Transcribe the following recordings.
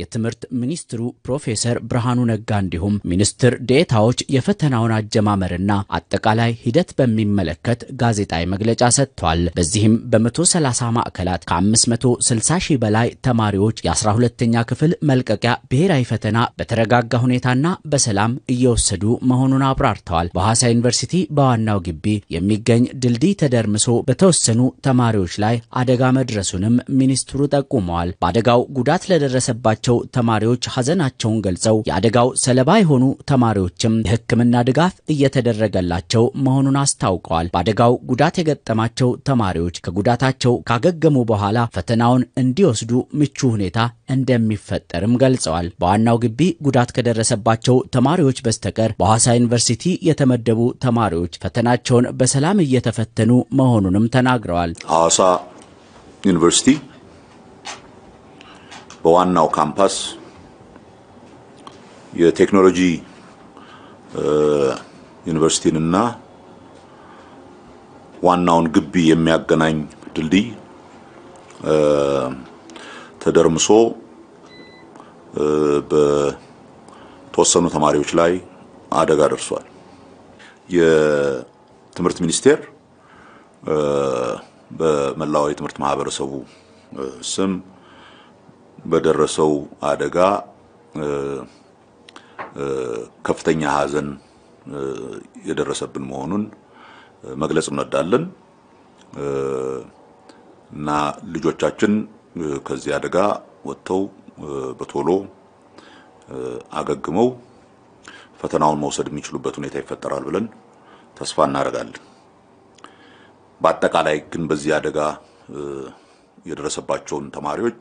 የትምህርት ሚኒስትሩ ፕሮፌሰር ብርሃኑ ነጋ እንዲሁም ሚኒስትር ዴታዎች የፈተናውን አጀማመርና አጠቃላይ ሂደት በሚመለከት ጋዜጣዊ መግለጫ ሰጥቷል። በዚህም በ130 ማዕከላት ከ560 ሺህ በላይ ተማሪዎች የ12ተኛ ክፍል መልቀቂያ ብሔራዊ ፈተና በተረጋጋ ሁኔታና በሰላም እየወሰዱ መሆኑን አብራርተዋል። በሐዋሳ ዩኒቨርሲቲ በዋናው ግቢ የሚገኝ ድልድይ ተደርምሶ በተወሰኑ ተማሪዎች ላይ አደጋ መድረሱንም ሚኒስትሩ ጠቁመዋል። በአደጋው ጉዳት ለደረሰባቸው ያላቸው ተማሪዎች ሐዘናቸውን ገልጸው የአደጋው ሰለባ የሆኑ ተማሪዎችም የሕክምና ድጋፍ እየተደረገላቸው መሆኑን አስታውቀዋል። በአደጋው ጉዳት የገጠማቸው ተማሪዎች ከጉዳታቸው ካገገሙ በኋላ ፈተናውን እንዲወስዱ ምቹ ሁኔታ እንደሚፈጠርም ገልጸዋል። በዋናው ግቢ ጉዳት ከደረሰባቸው ተማሪዎች በስተቀር በሐዋሳ ዩኒቨርሲቲ የተመደቡ ተማሪዎች ፈተናቸውን በሰላም እየተፈተኑ መሆኑንም ተናግረዋል። ሐዋሳ ዩኒቨርሲቲ በዋናው ካምፓስ የቴክኖሎጂ ዩኒቨርሲቲንና ዋናውን ግቢ የሚያገናኝ ድልድይ ተደርምሶ በተወሰኑ ተማሪዎች ላይ አደጋ ደርሷል። የትምህርት ሚኒስቴር በመላው የትምህርት ማህበረሰቡ ስም በደረሰው አደጋ ከፍተኛ ሐዘን የደረሰብን መሆኑን መግለጽ እንወዳለን እና ልጆቻችን ከዚህ አደጋ ወጥተው በቶሎ አገግመው ፈተናውን መውሰድ የሚችሉበት ሁኔታ ይፈጠራል ብለን ተስፋ እናደርጋለን። በአጠቃላይ ግን በዚህ አደጋ የደረሰባቸውን ተማሪዎች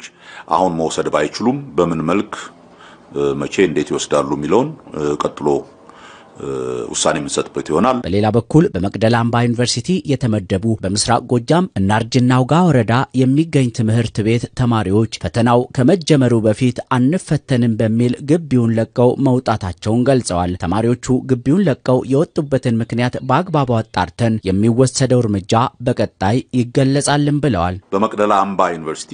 አሁን መውሰድ ባይችሉም በምን መልክ መቼ እንዴት ይወስዳሉ የሚለውን ቀጥሎ ውሳኔ የምንሰጥበት ይሆናል። በሌላ በኩል በመቅደላ አምባ ዩኒቨርሲቲ የተመደቡ በምስራቅ ጎጃም እናርጅናውጋ ወረዳ የሚገኝ ትምህርት ቤት ተማሪዎች ፈተናው ከመጀመሩ በፊት አንፈተንም በሚል ግቢውን ለቀው መውጣታቸውን ገልጸዋል። ተማሪዎቹ ግቢውን ለቀው የወጡበትን ምክንያት በአግባቡ አጣርተን የሚወሰደው እርምጃ በቀጣይ ይገለጻልን ብለዋል። በመቅደላ አምባ ዩኒቨርሲቲ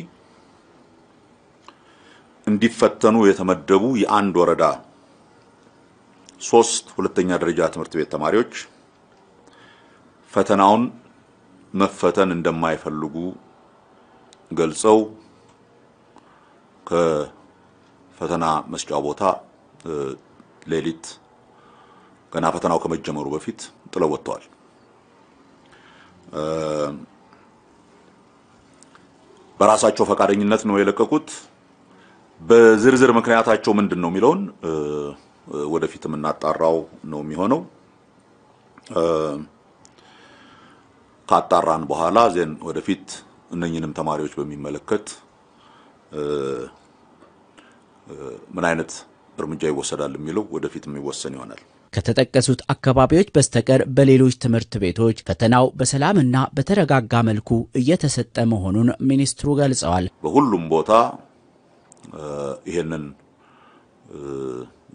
እንዲፈተኑ የተመደቡ የአንድ ወረዳ ሶስት ሁለተኛ ደረጃ ትምህርት ቤት ተማሪዎች ፈተናውን መፈተን እንደማይፈልጉ ገልጸው ከፈተና መስጫ ቦታ ሌሊት ገና ፈተናው ከመጀመሩ በፊት ጥለው ወጥተዋል። በራሳቸው ፈቃደኝነት ነው የለቀቁት። በዝርዝር ምክንያታቸው ምንድን ነው የሚለውን ወደፊት የምናጣራው ነው የሚሆነው። ካጣራን በኋላ ዜን ወደፊት እነኝንም ተማሪዎች በሚመለከት ምን አይነት እርምጃ ይወሰዳል የሚለው ወደፊት የሚወሰን ይሆናል። ከተጠቀሱት አካባቢዎች በስተቀር በሌሎች ትምህርት ቤቶች ፈተናው በሰላምና በተረጋጋ መልኩ እየተሰጠ መሆኑን ሚኒስትሩ ገልጸዋል። በሁሉም ቦታ ይሄንን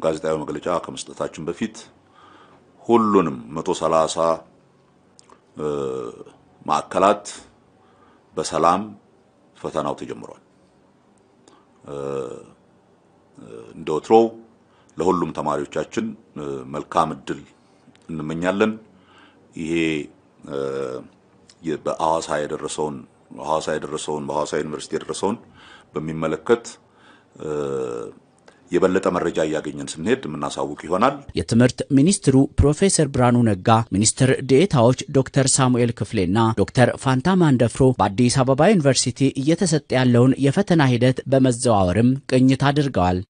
ጋዜጣዊ መግለጫ ከመስጠታችን በፊት ሁሉንም 130 ማዕከላት በሰላም ፈተናው ተጀምሯል። እንደ ወትሮው ለሁሉም ተማሪዎቻችን መልካም እድል እንመኛለን። ይሄ በሐዋሳ የደረሰውን ሐዋሳ የደረሰውን በሐዋሳ ዩኒቨርሲቲ የደረሰውን በሚመለከት የበለጠ መረጃ እያገኘን ስንሄድ የምናሳውቅ ይሆናል። የትምህርት ሚኒስትሩ ፕሮፌሰር ብርሃኑ ነጋ፣ ሚኒስትር ዴኤታዎች ዶክተር ሳሙኤል ክፍሌና ዶክተር ፋንታ ማንደፍሮ በአዲስ አበባ ዩኒቨርሲቲ እየተሰጠ ያለውን የፈተና ሂደት በመዘዋወርም ቅኝት አድርገዋል።